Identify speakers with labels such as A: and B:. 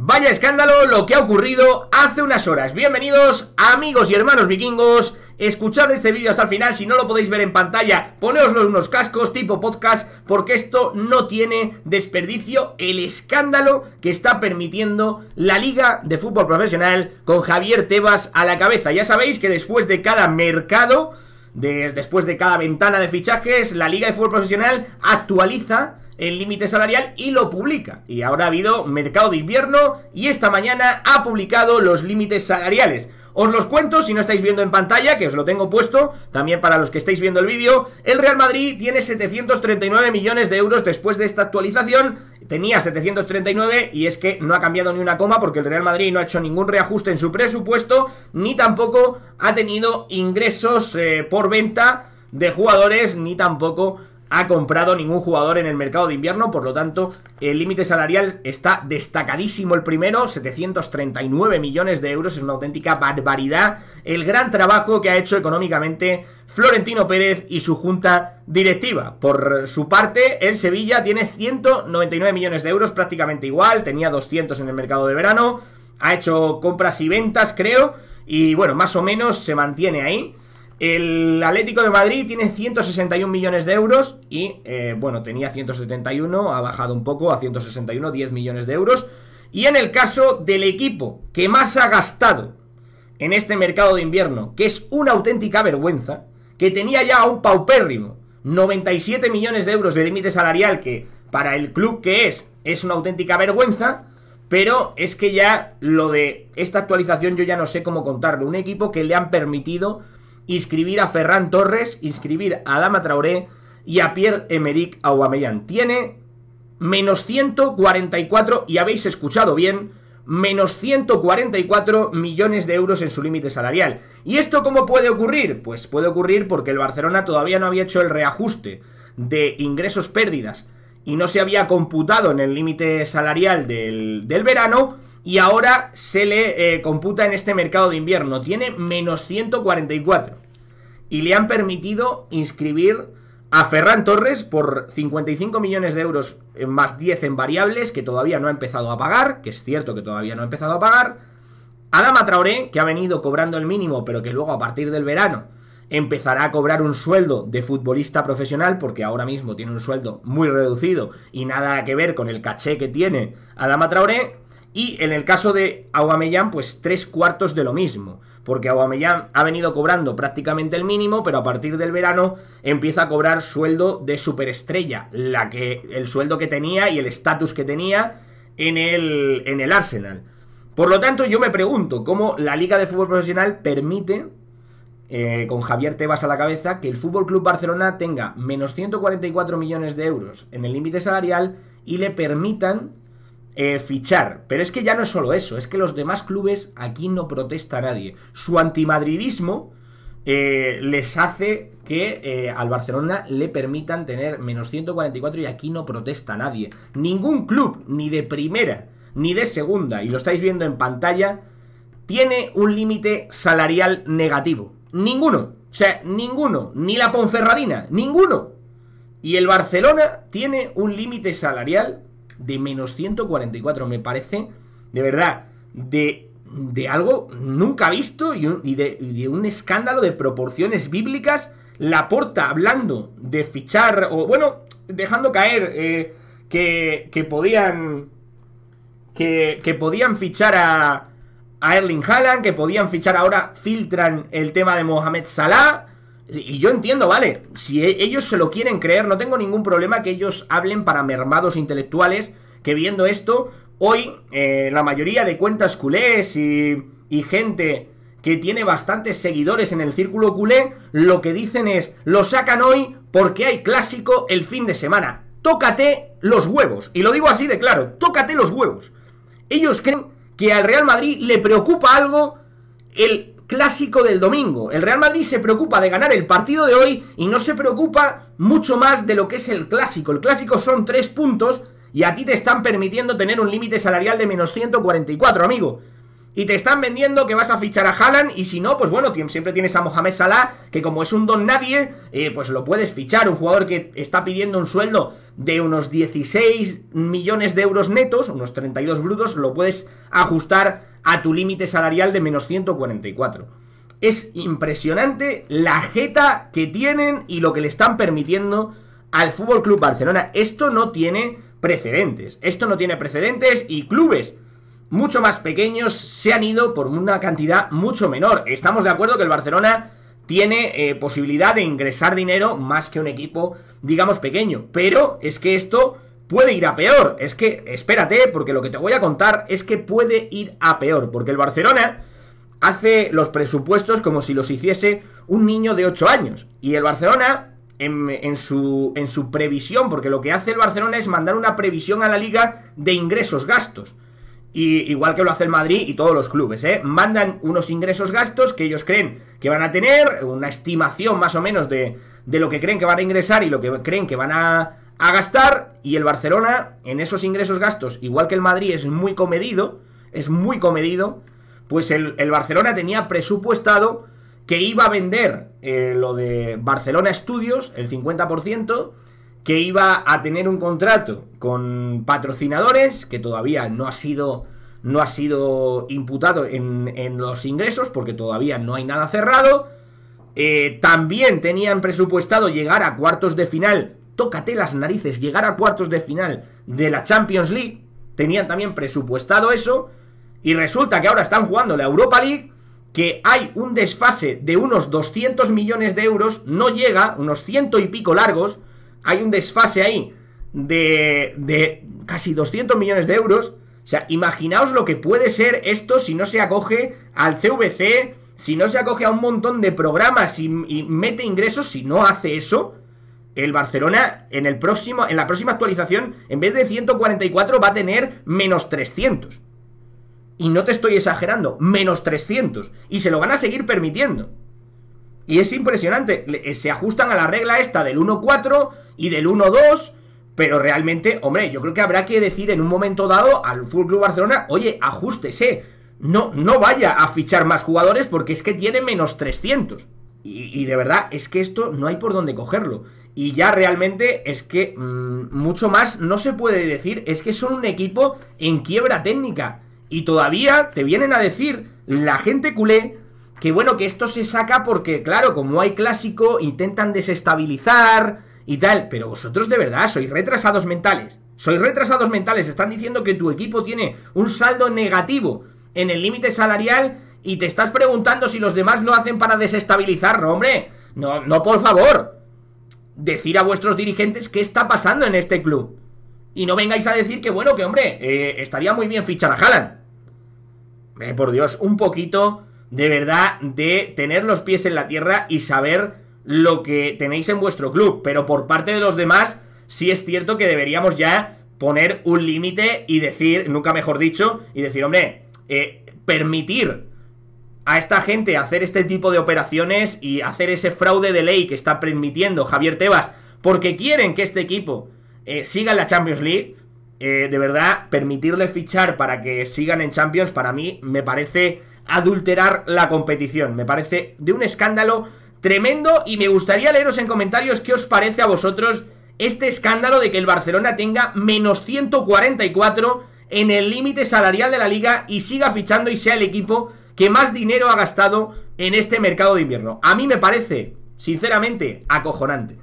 A: Vaya escándalo lo que ha ocurrido hace unas horas. Bienvenidos amigos y hermanos vikingos. Escuchad este vídeo hasta el final, si no lo podéis ver en pantalla, poneoslo en unos cascos tipo podcast, porque esto no tiene desperdicio el escándalo que está permitiendo la Liga de Fútbol Profesional con Javier Tebas a la cabeza. Ya sabéis que después de cada mercado, después de cada ventana de fichajes, la Liga de Fútbol Profesional actualiza el límite salarial y lo publica. Y ahora ha habido mercado de invierno y esta mañana ha publicado los límites salariales. Os los cuento si no estáis viendo en pantalla, que os lo tengo puesto, también para los que estáis viendo el vídeo. El Real Madrid tiene 739 millones de euros después de esta actualización. Tenía 739 y es que no ha cambiado ni una coma porque el Real Madrid no ha hecho ningún reajuste en su presupuesto, ni tampoco ha tenido ingresos eh, por venta de jugadores, ni tampoco ha comprado ningún jugador en el mercado de invierno, por lo tanto, el límite salarial está destacadísimo el primero, 739 millones de euros, es una auténtica barbaridad el gran trabajo que ha hecho económicamente Florentino Pérez y su junta directiva. Por su parte, el Sevilla tiene 199 millones de euros, prácticamente igual, tenía 200 en el mercado de verano, ha hecho compras y ventas, creo, y bueno, más o menos se mantiene ahí. El Atlético de Madrid tiene 161 millones de euros y, eh, bueno, tenía 171, ha bajado un poco a 161, 10 millones de euros. Y en el caso del equipo que más ha gastado en este mercado de invierno, que es una auténtica vergüenza, que tenía ya un paupérrimo 97 millones de euros de límite salarial, que para el club que es, es una auténtica vergüenza, pero es que ya lo de esta actualización yo ya no sé cómo contarlo. Un equipo que le han permitido inscribir a Ferran Torres, inscribir a Dama Traoré y a Pierre-Emerick Aubameyang. Tiene menos 144, y habéis escuchado bien, menos 144 millones de euros en su límite salarial. ¿Y esto cómo puede ocurrir? Pues puede ocurrir porque el Barcelona todavía no había hecho el reajuste de ingresos pérdidas y no se había computado en el límite salarial del, verano y ahora se le eh, computa en este mercado de invierno. Tiene menos 144 y le han permitido inscribir a Ferran Torres por 55 millones de euros más 10 en variables que todavía no ha empezado a pagar, que es cierto que todavía no ha empezado a pagar. Adama Traoré, que ha venido cobrando el mínimo, pero que luego a partir del verano empezará a cobrar un sueldo de futbolista profesional, porque ahora mismo tiene un sueldo muy reducido y nada que ver con el caché que tiene Adama Traoré. Y en el caso de Aguamellán pues tres cuartos de lo mismo, porque Aguamellán ha venido cobrando prácticamente el mínimo, pero a partir del verano empieza a cobrar sueldo de superestrella, la que, el sueldo que tenía y el estatus que tenía en el, en el Arsenal. Por lo tanto, yo me pregunto cómo la Liga de Fútbol Profesional permite eh, con Javier Tebas a la cabeza, que el Fútbol Club Barcelona tenga menos 144 millones de euros en el límite salarial y le permitan eh, fichar. Pero es que ya no es solo eso, es que los demás clubes aquí no protesta nadie. Su antimadridismo eh, les hace que al Barcelona le permitan tener menos 144 y aquí no protesta nadie. Ningún club, ni de primera, ni de segunda, y lo estáis viendo en pantalla, tiene un límite salarial negativo. Ninguno. O sea, ninguno. Ni la Ponferradina. Ninguno. Y el Barcelona tiene un límite salarial de menos 144. Me parece, de verdad, de, de algo nunca visto y, de, un escándalo de proporciones bíblicas. La Porta, hablando de fichar, o bueno, dejando caer eh, que, que podían... Que, que, podían fichar a, a Erling Haaland, que podían fichar ahora, filtran el tema de Mohamed Salah. Y yo entiendo, vale, si e-, ellos se lo quieren creer, no tengo ningún problema que ellos hablen para mermados intelectuales, que viendo esto, hoy eh, la mayoría de cuentas culés y, y gente que tiene bastantes seguidores en el círculo culé, lo que dicen es, lo sacan hoy porque hay clásico el fin de semana. Tócate los huevos. Y lo digo así de claro, tócate los huevos. Ellos creen que al Real Madrid le preocupa algo el clásico del domingo. El Real Madrid se preocupa de ganar el partido de hoy y no se preocupa mucho más de lo que es el clásico. El clásico son tres puntos y a ti te están permitiendo tener un límite salarial de menos 144, amigo. Y te están vendiendo que vas a fichar a Haaland y si no, pues bueno, siempre tienes a Mohamed Salah, que como es un don nadie, eh, pues lo puedes fichar. Un jugador que está pidiendo un sueldo de unos 16 millones de euros netos, unos 32 brutos, lo puedes ajustar a tu límite salarial de menos 144. Es impresionante la jeta que tienen y lo que le están permitiendo al Fútbol Club Barcelona. Esto no tiene precedentes. Esto no tiene precedentes y clubes mucho más pequeños se han ido por una cantidad mucho menor. Estamos de acuerdo que el Barcelona tiene eh, posibilidad de ingresar dinero más que un equipo, digamos, pequeño. Pero es que esto puede ir a peor. Es que, espérate, porque lo que te voy a contar es que puede ir a peor, porque el Barcelona hace los presupuestos como si los hiciese un niño de 8 años. Y el Barcelona, en, su, en su previsión, porque lo que hace el Barcelona es mandar una previsión a la liga de ingresos gastos. igual que lo hace el Madrid y todos los clubes, ¿eh? Mandan unos ingresos gastos que ellos creen que van a tener, una estimación más o menos de lo que creen que van a ingresar y lo que creen que van a, a gastar y el Barcelona en esos ingresos gastos, igual que el Madrid es muy comedido, es muy comedido, pues el, Barcelona tenía presupuestado que iba a vender eh, lo de Barcelona Estudios, el 50%, que iba a tener un contrato con patrocinadores, que todavía no ha sido, no ha sido imputado en, los ingresos, porque todavía no hay nada cerrado. Eh, también tenían presupuestado llegar a cuartos de final tócate las narices, llegar a cuartos de final de la Champions League, tenían también presupuestado eso, y resulta que ahora están jugando la Europa League, que hay un desfase de unos 200 millones de euros, no llega, unos ciento y pico largos, hay un desfase ahí de, de casi 200 millones de euros, o sea, imaginaos lo que puede ser esto si no se acoge al CVC, si no se acoge a un montón de programas y, y mete ingresos, si no hace eso, el Barcelona en, el próximo, en la próxima actualización, en vez de 144, va a tener menos 300. Y no te estoy exagerando, menos 300. Y se lo van a seguir permitiendo. Y es impresionante, eh, se ajustan a la regla esta del 1-4 y del 1-2, pero realmente, hombre, yo creo que habrá que decir en un momento dado al Full Club Barcelona, oye, ajustese, no, no vaya a fichar más jugadores porque es que tiene menos 300. Y, de verdad, es que esto no hay por dónde cogerlo. Y ya realmente es que mm, mucho más no se puede decir. Es que son un equipo en quiebra técnica. Y todavía te vienen a decir la gente culé que bueno, que esto se saca porque, claro, como hay clásico, intentan desestabilizar y tal. Pero vosotros de verdad sois retrasados mentales. Sois retrasados mentales. Están diciendo que tu equipo tiene un saldo negativo en el límite salarial y te estás preguntando si los demás lo hacen para desestabilizarlo, hombre. No, no, por favor. Decir a vuestros dirigentes qué está pasando en este club. Y no vengáis a decir que, bueno, que hombre, eh, estaría muy bien fichar a Haaland. Eh, por Dios, un poquito de verdad de tener los pies en la tierra y saber lo que tenéis en vuestro club. Pero por parte de los demás, sí es cierto que deberíamos ya poner un límite y decir, nunca mejor dicho, y decir, hombre, eh, permitir a esta gente hacer este tipo de operaciones y hacer ese fraude de ley que está permitiendo Javier Tebas, porque quieren que este equipo eh, siga en la Champions League, eh, de verdad, permitirle fichar para que sigan en Champions, para mí me parece adulterar la competición, me parece de un escándalo tremendo y me gustaría leeros en comentarios qué os parece a vosotros este escándalo de que el Barcelona tenga menos 144 en el límite salarial de la liga y siga fichando y sea el equipo que más dinero ha gastado en este mercado de invierno. A mí me parece, sinceramente, acojonante.